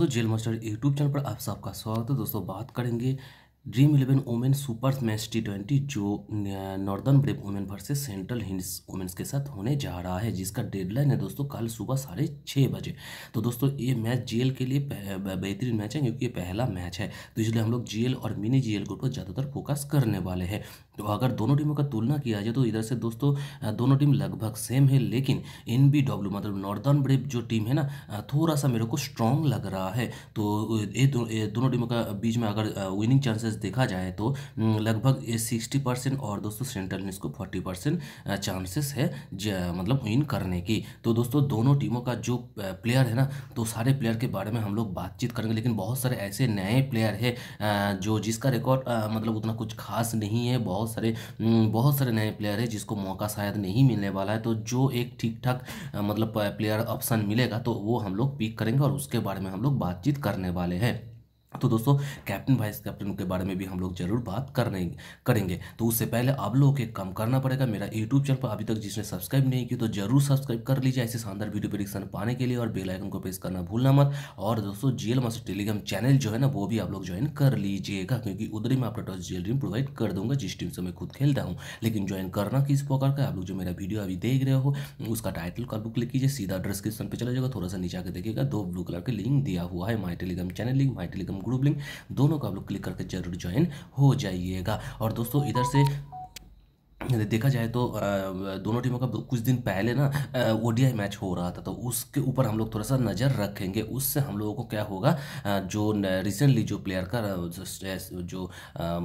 तो jail master YouTube channel पर आप सबका स्वागत है दोस्तों बात करेंगे Dream Eleven women super match T twenty जो Northern Brave women versus Central Hinds women's के साथ होने जा रहा है जिसका डेडलाइन है दोस्तों कल सुबह साढ़े छः बजे तो दोस्तों ये मैच जेल के लिए बेहतरीन मैच है क्योंकि ये पहला मैच है तो इसलिए हम लोग जेल और मिनी जेल ग्रुप पर ज़्यादातर फोकस करने वाले हैं तो अगर दोनों टीमों का तुलना किया जाए तो इधर से दोस्तों दोनों टीम लगभग सेम है लेकिन एन बी डब्ल्यू मतलब नॉर्दर्न ब्रेव जो टीम है ना थोड़ा सा मेरे को स्ट्रांग लग रहा है तो ये दो, दोनों टीमों का बीच में अगर विनिंग चांसेस देखा जाए तो लगभग सिक्सटी परसेंट और दोस्तों सेंट्रल न्यूज़ को फोर्टी परसेंट चांसेस है मतलब विन करने की तो दोस्तों दोनों टीमों का जो प्लेयर है ना तो सारे प्लेयर के बारे में हम लोग बातचीत करेंगे लेकिन बहुत सारे ऐसे नए प्लेयर है जो जिसका रिकॉर्ड मतलब उतना कुछ खास नहीं है बहुत बहुत सारे हम्म, बहुत सारे नए प्लेयर है जिसको मौका शायद नहीं मिलने वाला है तो जो एक ठीक ठाक मतलब प्लेयर ऑप्शन मिलेगा तो वो हम लोग पिक करेंगे और उसके बारे में हम लोग बातचीत करने वाले हैं तो दोस्तों कैप्टन वाइस कैप्टन के बारे में भी हम लोग जरूर बात करने करेंगे तो उससे पहले आप लोगों के एक काम करना पड़ेगा मेरा यूट्यूब चैनल पर अभी तक जिसने सब्सक्राइब नहीं किया तो जरूर सब्सक्राइब कर लीजिए ऐसे शानदार वीडियो प्रिडिक्शन पाने के लिए और बेल आइकन को प्रेस करना भूलना मत और दोस्तों जीएल मास्टर टेलीग्राम चैनल जो है ना वो भी आप लोग ज्वाइन कर लीजिएगा क्योंकि उधर ही मैं अपना टॉस जीएल टीम प्रोवाइड कर दूंगा जिस टीम से मैं खुद खेलता हूँ लेकिन ज्वाइन करना किस प्रकार का आप लोग जो मेरा वीडियो अभी देख रहे हो उसका टाइटल का क्लिक कीजिए सीधा डिस्क्रिप्शन पर चला जाएगा थोड़ा सा नीचा के देखिएगा दो ब्लू कलर के लिंक दिया हुआ है my Telegram channel link my Telegram Telegram group link दोनों को आप लोग क्लिक करके जरूर ज्वाइन हो जाइएगा और दोस्तों इधर से देखा जाए तो दोनों टीमों का कुछ दिन पहले ना ओडीआई मैच हो रहा था तो उसके ऊपर हम लोग थोड़ा सा नज़र रखेंगे उससे हम लोगों को क्या होगा जो रिसेंटली जो प्लेयर का जो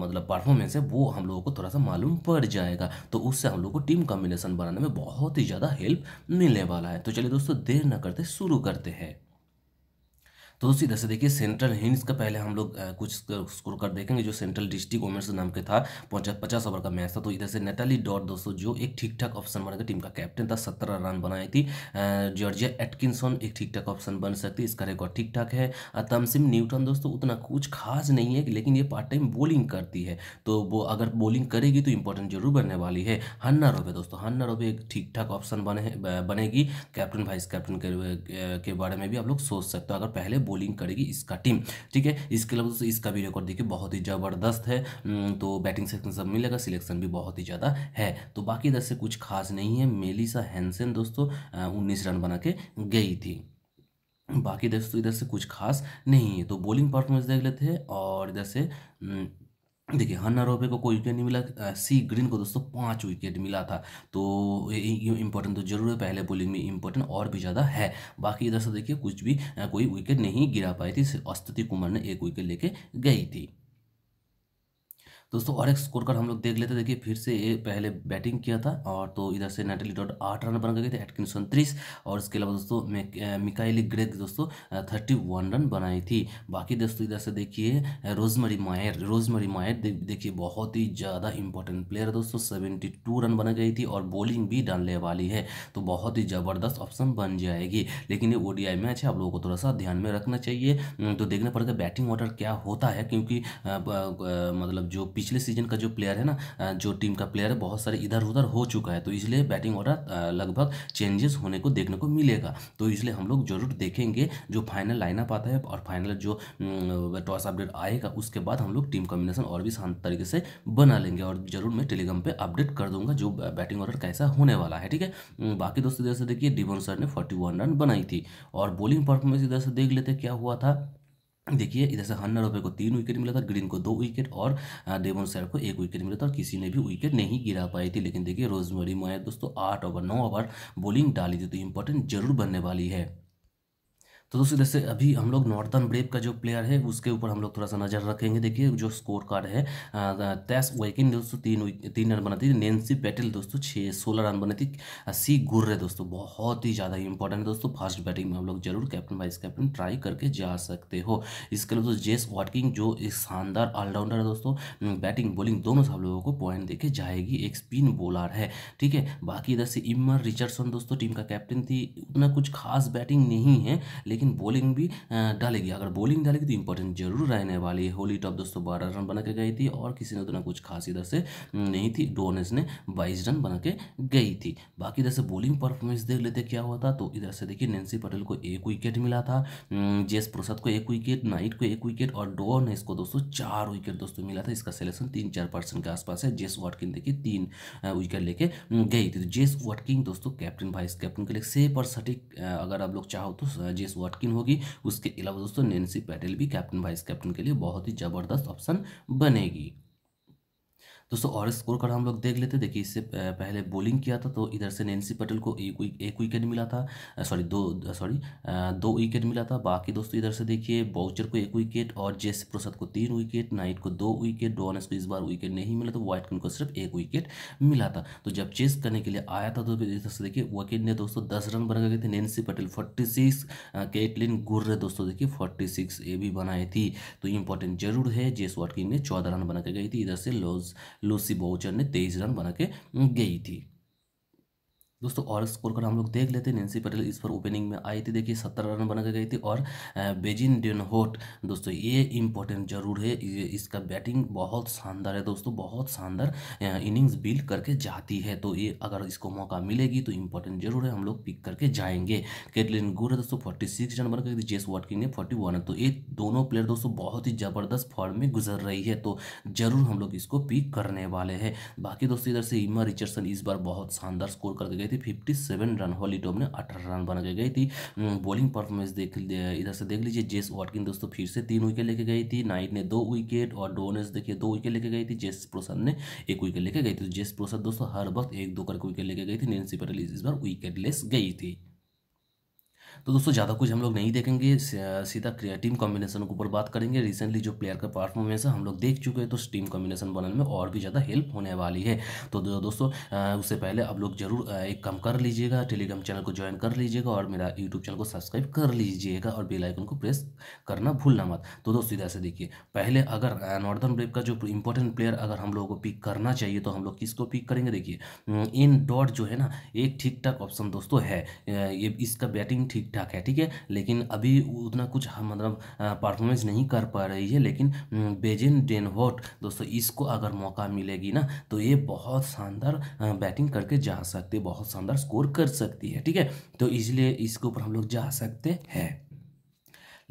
मतलब परफॉर्मेंस है वो हम लोगों को थोड़ा सा मालूम पड़ जाएगा तो उससे हम लोगों को टीम कॉम्बिनेशन बनाने में बहुत ही ज़्यादा हेल्प मिलने वाला है तो चलिए दोस्तों देर न करते शुरू करते हैं तो उसी तरह से देखिए सेंट्रल हिंस का पहले हम लोग कुछ स्कोर कर देखेंगे जो सेंट्रल डिस्ट्रिक्ट वोमेंस नाम के था पचास ओवर का मैच था तो इधर से नेटाली डॉट दोस्तों जो एक ठीक ठाक ऑप्शन बनेगा टीम का कैप्टन था सत्रह रन बनाई थी जॉर्जिया एटकिनसन एक ठीक ठाक ऑप्शन बन सकती इसका रिकॉर्ड ठीक ठाक है तमसिम न्यूटन दोस्तों उतना कुछ खास नहीं है लेकिन ये पार्ट टाइम बॉलिंग करती है तो वो अगर बॉलिंग करेगी तो इंपॉर्टेंट जरूर बनने वाली है हन्ना रोबे दोस्तों हन्ना रोबे एक ठीक ठाक ऑप्शन बने बनेगी कैप्टन वाइस कैप्टन के, के बारे में भी आप लोग सोच सकते हो अगर पहले बॉलिंग करेगी इसका टीम ठीक है इसके अलावा दोस्तों इसका भी रिकॉर्ड देखिए बहुत ही ज़बरदस्त है तो बैटिंग सेक्शन सब मिलेगा सिलेक्शन भी बहुत ही ज़्यादा है तो बाकी इधर से कुछ खास नहीं है मेलिसा हैंसन दोस्तों उन्नीस रन बना के गई थी बाकी दोस्तों इधर से कुछ खास नहीं है तो बॉलिंग परफॉर्मेंस देख लेते हैं और इधर से देखिए हन्ना रोपे को कोई विकेट नहीं मिला सी ग्रीन को दोस्तों पांच विकेट मिला था तो ये इंपॉर्टेंट तो जरूर है पहले बॉलिंग में इंपॉर्टेंट और भी ज़्यादा है बाकी इधर से देखिए कुछ भी कोई विकेट नहीं गिरा पाई थी अस्तुति कुमार ने एक विकेट लेके गई थी दोस्तों और एक स्कोर कार्ड हम लोग देख लेते देखिए फिर से ये पहले बैटिंग किया था और तो इधर से नेटली डॉट आठ रन बना गए थे एटकिनसन तीस और इसके अलावा दोस्तों मिकाइली ग्रेग दोस्तों थर्टी वन रन बनाई थी बाकी दोस्तों इधर से देखिए रोजमरी मायर रोजमरी मायर देखिए बहुत ही ज़्यादा इंपॉर्टेंट प्लेयर है दोस्तों सेवेंटी टू रन बन गई थी और बॉलिंग भी डालने वाली है तो बहुत ही ज़बरदस्त ऑप्शन बन जाएगी लेकिन ये ओडीआई मैच है आप लोगों को थोड़ा सा ध्यान में रखना चाहिए हम्म, तो देखना पड़ेगा बैटिंग ऑर्डर क्या होता है क्योंकि मतलब जो पी पिछले सीजन का जो प्लेयर है ना जो टीम का प्लेयर है बहुत सारे इधर उधर हो चुका है तो इसलिए बैटिंग ऑर्डर लगभग चेंजेस होने को देखने को मिलेगा तो इसलिए हम लोग जरूर देखेंगे जो फाइनल लाइनअप आता है और फाइनल जो टॉस अपडेट आएगा उसके बाद हम लोग टीम कॉम्बिनेशन और भी शांत तरीके से बना लेंगे और जरूर मैं टेलीग्राम पर अपडेट कर दूंगा जो बैटिंग ऑर्डर कैसा होने वाला है ठीक है बाकी दोस्तों जैसे देखिए डिवन सर ने फोर्टी रन बनाई थी और बॉलिंग परफॉर्मेंस इधर से देख लेते क्या हुआ था देखिए इधर से हन्ना रुपये को तीन विकेट मिला था ग्रीन को दो विकेट और डेवन सैर को एक विकेट मिला था और किसी ने भी विकेट नहीं गिरा पाई थी लेकिन देखिए रोजमरी मोयर दोस्तों आठ ओवर नौ ओवर बॉलिंग डाली थी तो इंपॉर्टेंट जरूर बनने वाली है तो दोस्तों जैसे अभी हम लोग नॉर्दर्न ब्रेव का जो प्लेयर है उसके ऊपर हम लोग थोड़ा सा नजर रखेंगे देखिए जो स्कोर कार्ड है तैस वैकिन दोस्तों तीन तीन रन बनाती थी नेंसी पैटिल दोस्तों छः सोलह रन बनाती थी सी गुर्रे दोस्तों बहुत ही ज़्यादा इंपॉर्टेंट है दोस्तों फास्ट बैटिंग में हम लोग जरूर कैप्टन वाइस कैप्टन ट्राई करके जा सकते हो इसके अलावा दोस्तों जेस वाटकिंग जो एक शानदार ऑलराउंडर है दोस्तों बैटिंग बॉलिंग दोनों सब लोगों को पॉइंट देके जाएगी एक स्पिन बॉलर है ठीक है बाकी इधर से इमर रिचर्डसन दोस्तों टीम का कैप्टन थी उतना कुछ खास बैटिंग नहीं है लेकिन लेकिन बॉलिंग भी डालेगी अगर बॉलिंग डालेगी तो इंपॉर्टेंट जरूर रहने वाली है होली टॉप दोस्तों बारह रन बना के गई थी और किसी ने उतना तो कुछ खास इधर से नहीं थी डोनेस ने बाईस रन बना के गई थी बाकी इधर से बॉलिंग परफॉर्मेंस देख लेते क्या हुआ था तो इधर से देखिए नैन्सी पटेल को एक विकेट मिला था जेस प्रसाद को एक विकेट नाइट को एक विकेट और डोनेस को दोस्तों चार विकेट दोस्तों मिला था इसका सिलेक्शन तीन चार परसेंट के आसपास है जेस वाटकिंग देखिए तीन विकेट लेके गई थी तो जेस वाटकिंग दोस्तों कैप्टन वाइस कैप्टन के लिए सेफ और सटीक अगर आप लोग चाहो तो जेस वाट वॉटकिन होगी उसके अलावा दोस्तों नैन्सी पैटेल भी कैप्टन वाइस कैप्टन के लिए बहुत ही ज़बरदस्त ऑप्शन बनेगी दोस्तों और स्कोर कर हम लोग देख लेते देखिए इससे पहले बॉलिंग किया था तो इधर से नैन्सी पटेल को एक एक विकेट मिला था सॉरी दो सॉरी दो विकेट मिला था बाकी दोस्तों इधर से देखिए बाउचर को एक विकेट और जेस प्रसाद को तीन विकेट नाइट को दो विकेट डॉनस को इस बार विकेट नहीं मिला तो व्हाइट को सिर्फ एक विकेट मिला था तो जब चेस करने के लिए आया था तो इधर से देखिए वकील ने दोस्तों दस रन बना गए थे Nancy Patel forty six Caitlin Gurrey दोस्तों देखिए फोर्टी सिक्स ये भी बनाई थी तो इंपॉर्टेंट जरूर है जेस वाटकिन ने चौदह रन बना के गई थी इधर से लॉज लूसी बहुचर ने तेईस रन बना के गई थी दोस्तों और स्कोर कर हम लोग देख लेते हैं नेंसी पटेल इस पर ओपनिंग में आई थी देखिए सत्तर रन बना के गई थी और बेजिन डेनहोट दोस्तों ये इम्पोर्टेंट जरूर है इसका बैटिंग बहुत शानदार है दोस्तों बहुत शानदार इनिंग्स बिल्ड करके जाती है तो ये अगर इसको मौका मिलेगी तो इम्पोर्टेंट जरूर है हम लोग पिक करके जाएंगे केटलिन गुर दोस्तों फोर्टी सिक्स रन बना के जेस वॉटकिंग ने फोर्टी वन तो ये दोनों प्लेयर दोस्तों बहुत ही ज़बरदस्त फॉर्म में गुजर रही है तो जरूर हम लोग इसको पिक करने वाले हैं बाकी दोस्तों इधर से इमा रिचर्डसन इस बार बहुत शानदार स्कोर करके गए थी फिफ्टी सेवन रन टॉप ने अठारह रन बना के गई थी बॉलिंग परफॉर्मेंस देख इधर से देख लीजिए जेस वाटकिन दोस्तों फिर से तीन विकेट लेके गई थी नाइट ने दो विकेट और डोनेस देखिए दो विकेट लेके गई थी जेस प्रसाद ने एक विकेट लेके गई थी तो जेस प्रसाद दोस्तों हर वक्त एक दो करके विकेट लेके गई थी नैन्सी पटेल इस बार विकेट लेस गई थी तो दोस्तों ज़्यादा कुछ हम लोग नहीं देखेंगे सीधा टीम कॉम्बिनेशन के ऊपर बात करेंगे रिसेंटली जो प्लेयर का परफॉर्मेंस है हम लोग देख चुके हैं तो टीम कॉम्बिनेशन बनाने में और भी ज़्यादा हेल्प होने वाली है तो दोस्तों उससे पहले आप लोग जरूर एक काम कर लीजिएगा टेलीग्राम चैनल को ज्वाइन कर लीजिएगा और मेरा यूट्यूब चैनल को सब्सक्राइब कर लीजिएगा और बेलाइकन को प्रेस करना भूलना मत तो दोस्तों इधर से देखिए पहले अगर नॉर्दर्न ब्रेक का जो इंपॉर्टेंट प्लेयर अगर हम लोगों को पिक करना चाहिए तो हम लोग किसको पिक करेंगे देखिए इन डॉट जो है ना एक ठीक ठाक ऑप्शन दोस्तों है ये इसका बैटिंग ठीक ठीक ठाक है ठीक है लेकिन अभी उतना कुछ मतलब परफॉर्मेंस नहीं कर पा रही है लेकिन बेजिन डेनवोट दोस्तों इसको अगर मौका मिलेगी ना तो ये बहुत शानदार बैटिंग करके जा सकती है बहुत शानदार स्कोर कर सकती है ठीक है तो इसलिए इसके ऊपर हम लोग जा सकते हैं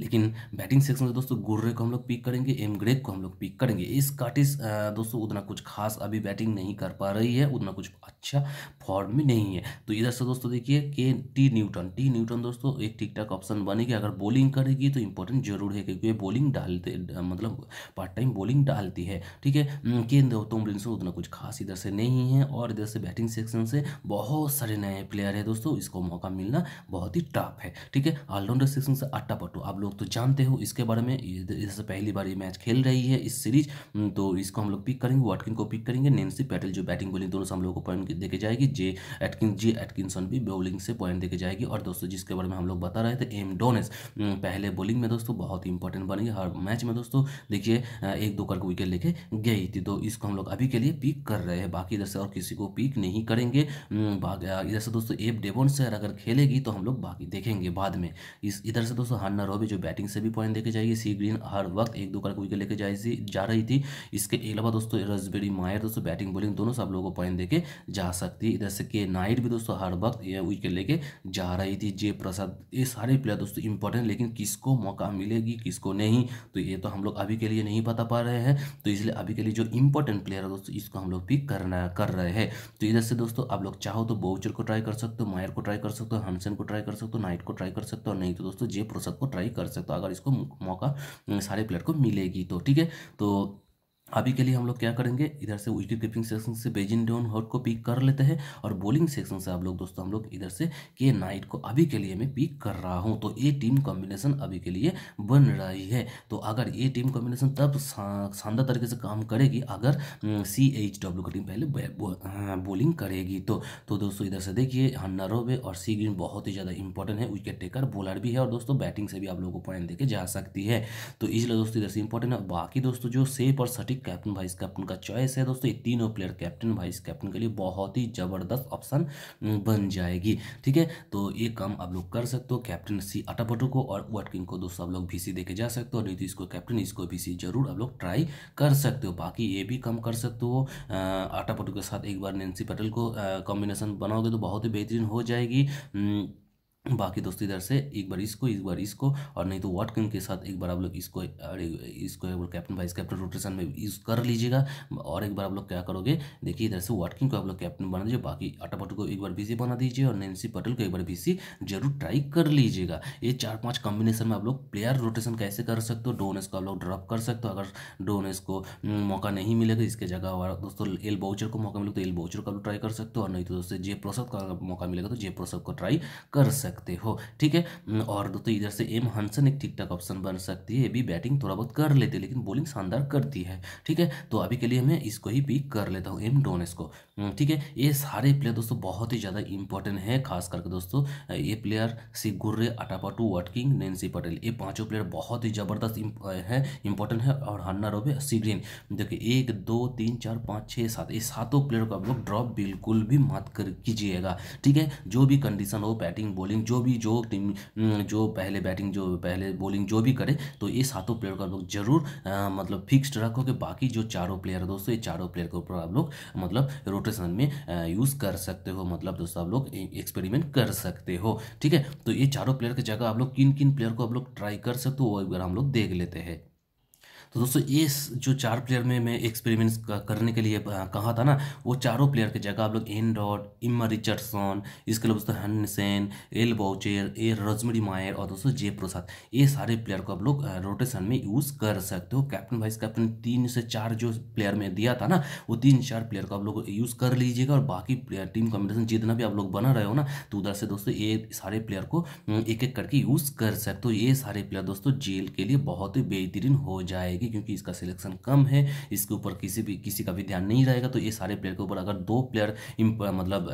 लेकिन बैटिंग सेक्शन में दोस्तों गुर्रे को हम लोग पिक करेंगे एम ग्रेग को हम लोग पिक करेंगे इस काटिस दोस्तों उतना कुछ खास अभी बैटिंग नहीं कर पा रही है उतना कुछ अच्छा फॉर्म में नहीं है तो इधर से दोस्तों देखिए के टी न्यूटन टी न्यूटन दोस्तों एक ठीक ठाक ऑप्शन बनेगी अगर बॉलिंग करेगी तो इंपॉर्टेंट जरूर है क्योंकि बॉलिंग डालते मतलब पार्ट टाइम बॉलिंग डालती है ठीक है के गौतम उतना कुछ खास इधर से नहीं है और इधर से बैटिंग सेक्शन से बहुत सारे नए प्लेयर है दोस्तों इसको मौका मिलना बहुत ही टफ है ठीक है ऑलराउंडर सेक्शन से अट्टा पट्टू आप लोग लोग तो जानते हो इसके बारे में इससे पहली बार ये मैच खेल रही है इस सीरीज तो इसको हम लोग पिक करेंगे वाटकिन को पिक करेंगे नेंसी पैटल जो बैटिंग बोलिंग दोनों से हम लोग को पॉइंट देके जाएगी जे एटकिन जे एटकिनसन भी बॉलिंग से पॉइंट देके जाएगी और दोस्तों जिसके बारे में हम लोग बता रहे थे एम डोनेस पहले बॉलिंग में दोस्तों बहुत ही इंपॉर्टेंट बनेगी हर मैच में दोस्तों देखिए एक दो करके विकेट लेके गई थी तो इसको हम लोग अभी के लिए पिक कर रहे हैं बाकी इधर से और किसी को पिक नहीं करेंगे इधर से दोस्तों एप डेबोन से अगर खेलेगी तो हम लोग बाकी देखेंगे बाद में इस इधर से दोस्तों हन्ना रोबी जो बैटिंग से भी पॉइंट देके जाएगी सी ग्रीन हर वक्त एक दो को विकेट लेके जाए जा रही थी इसके अलावा दोस्तों रसबेरी मायर दोस्तों बैटिंग बॉलिंग दोनों सब लोगों को पॉइंट देके जा सकती इधर से के नाइट भी दोस्तों हर वक्त यह विकेट लेके जा रही थी जे प्रसाद ये सारे प्लेयर दोस्तों इंपॉर्टेंट लेकिन किसको मौका मिलेगी किसको नहीं तो ये तो हम लोग अभी के लिए नहीं बता पा रहे हैं तो इसलिए अभी के लिए जो इंपॉर्टेंट प्लेयर है दोस्तों इसको हम लोग पिक करना कर रहे हैं तो इधर से दोस्तों आप लोग चाहो तो बोचर को ट्राई कर सकते हो मायर को ट्राई कर सकते हो हनसेन को ट्राई कर सकते हो नाइट को ट्राई कर सकते हो नहीं तो दोस्तों जे प्रसाद को ट्राई कर सकता हो अगर इसको मौका सारे प्लेयर को मिलेगी तो ठीक है तो अभी के लिए हम लोग क्या करेंगे इधर से विकेट कीपिंग सेक्शन से बेजिन डोन हॉट को पिक कर लेते हैं और बॉलिंग सेक्शन से आप लोग दोस्तों हम लोग इधर से के नाइट को अभी के लिए मैं पिक कर रहा हूं तो ये टीम कॉम्बिनेशन अभी के लिए बन रही है तो अगर ये टीम कॉम्बिनेशन तब शानदार तरीके से काम करेगी अगर सी एच डब्ल्यू की टीम पहले बॉलिंग हाँ, करेगी तो तो दोस्तों इधर से देखिए हन्ना रोबे और सी ग्रीन बहुत ही ज़्यादा इंपॉर्टेंट है विकेट टेकर बॉलर भी है और दोस्तों बैटिंग से भी आप लोगों को पॉइंट देके जा सकती है तो इसलिए दोस्तों इधर से इंपॉर्टेंट है बाकी दोस्तों जो सेफ और सटीक कैप्टन वाइस कैप्टन का चॉइस है दोस्तों ये तीनों प्लेयर कैप्टन वाइस कैप्टन के लिए बहुत ही ज़बरदस्त ऑप्शन हम्म, बन जाएगी ठीक है तो ये काम आप लोग कर सकते हो कैप्टन सी अटापटो को और वटकिंग को दोस्तों आप लोग भी देके जा सकते हो नीतीश को कैप्टन इसको भी जरूर आप लोग ट्राई कर सकते हो बाकी ये भी कम कर सकते हो आटा के साथ एक बार नैन्सी पटेल को कॉम्बिनेशन बनाओगे तो बहुत ही बेहतरीन हो जाएगी हम्म, बाकी दोस्तों इधर से एक बार इसको एक बार इसको और नहीं तो वाटकन के साथ एक बार आप लोग इसको अरे इसको एक बार कैप्टन वाइस कैप्टन रोटेशन में यूज़ कर लीजिएगा और एक बार आप लोग क्या करोगे देखिए इधर से वाटकिन को आप लोग कैप्टन बना दीजिए बाकी अटापट को एक बार बीसी बना दीजिए और नैन्सी पटेल को एक बार बीसी जरूर ट्राई कर लीजिएगा ये चार पाँच कॉम्बिनेशन में आप लोग प्लेयर रोटेशन कैसे कर सकते हो डोनेस को आप लोग ड्रॉप कर सकते हो अगर डोनेस को हम्म, मौका नहीं मिलेगा इसके जगह और दोस्तों एल बाउचर को मौका मिलेगा तो एल बाउचर को आप लोग ट्राई कर सकते हो और नहीं तो दोस्तों जे प्रोसअप का मौका मिलेगा तो जे प्रोसअप को ट्राई कर सकते सकते हो ठीक है हम्म, और दोस्तों तो इधर से एम हंसन एक ठीक ठाक ऑप्शन बन सकती है ये भी बैटिंग थोड़ा बहुत कर लेते हैं लेकिन बॉलिंग शानदार करती है ठीक है तो अभी के लिए मैं इसको ही पिक कर लेता हूँ एम डोनेस को हम्म, ठीक है ये सारे प्लेयर दोस्तों बहुत ही ज़्यादा इंपॉर्टेंट है खास करके दोस्तों ये प्लेयर सी गुर्रे अटापाटू वटकिंग नैन्सी पटेल ये पाँचों प्लेयर बहुत ही ज़बरदस्त है इंपॉर्टेंट है और हन्ना रोबे सीग्रीन देखिए एक दो तीन चार पाँच छः सात ये सातों प्लेयर को आप लोग ड्रॉप बिल्कुल भी मत कर कीजिएगा ठीक है जो भी कंडीशन हो बैटिंग बॉलिंग बैटिंग जो भी जो टीम हम्म, जो पहले बैटिंग जो पहले बॉलिंग जो भी करे तो ये सातों प्लेयर को आप लोग जरूर आ, मतलब फिक्स्ड रखो कि बाकी जो चारों प्लेयर है दोस्तों ये चारों प्लेयर के ऊपर आप लोग मतलब रोटेशन में यूज़ कर सकते हो मतलब दोस्तों आप लोग एक्सपेरिमेंट कर सकते हो ठीक है तो ये चारों प्लेयर की जगह आप लोग किन किन प्लेयर को आप लोग ट्राई कर सकते हो वो एक बार हम लोग देख लेते हैं तो दोस्तों ये जो चार प्लेयर में मैं एक्सपेरिमेंट्स करने के लिए कहा था ना वो चारों प्लेयर की जगह आप लोग एन डॉट इम रिचर्डसन इसके अलावा दोस्तों हनसेन एल बाउचेर ए रजमरी मायर और दोस्तों जे प्रसाद ये सारे प्लेयर को आप लोग रोटेशन में यूज़ कर सकते हो कैप्टन वाइस कैप्टन तीन से चार जो प्लेयर में दिया था ना वो तीन चार प्लेयर को आप लोग यूज़ कर लीजिएगा और बाकी प्लेयर टीम कॉम्बिनेशन जितना भी आप लोग बना रहे हो ना तो उधर से दोस्तों ये सारे प्लेयर को एक एक करके यूज़ कर सकते हो ये सारे प्लेयर दोस्तों जेल के लिए बहुत ही बेहतरीन हो जाएगा रहेगी क्योंकि इसका सिलेक्शन कम है इसके ऊपर किसी भी किसी का भी ध्यान नहीं रहेगा तो ये सारे प्लेयर के ऊपर अगर दो प्लेयर मतलब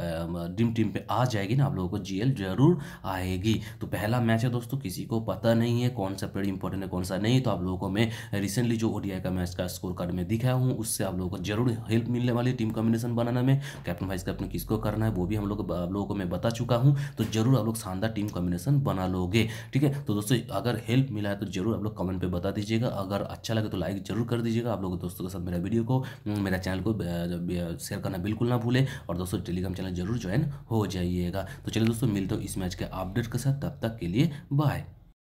ड्रीम टीम पे आ जाएगी ना आप लोगों को जीएल जरूर आएगी तो पहला मैच है दोस्तों किसी को पता नहीं है कौन सा प्लेयर इंपॉर्टेंट है कौन सा नहीं तो आप लोगों को मैं रिसेंटली जो ओडीआई का मैच का स्कोर कार्ड में दिखाया हूँ उससे आप लोगों को जरूर हेल्प मिलने वाली टीम कॉम्बिनेशन बनाने में कैप्टन वाइस कैप्टन किसको करना है वो भी हम लोग आप लोगों को मैं बता चुका हूँ तो जरूर आप लोग शानदार टीम कॉम्बिनेशन बना लोगे ठीक है तो दोस्तों अगर हेल्प मिला है तो जरूर आप लोग कमेंट पर बता दीजिएगा अगर अच्छा अच्छा लगे तो लाइक जरूर कर दीजिएगा आप लोग दोस्तों के साथ मेरा वीडियो को मेरा चैनल को शेयर करना बिल्कुल ना भूले और दोस्तों टेलीग्राम चैनल जरूर ज्वाइन हो जाइएगा तो चलिए दोस्तों मिलते हो इस मैच के अपडेट के साथ तब तक के लिए बाय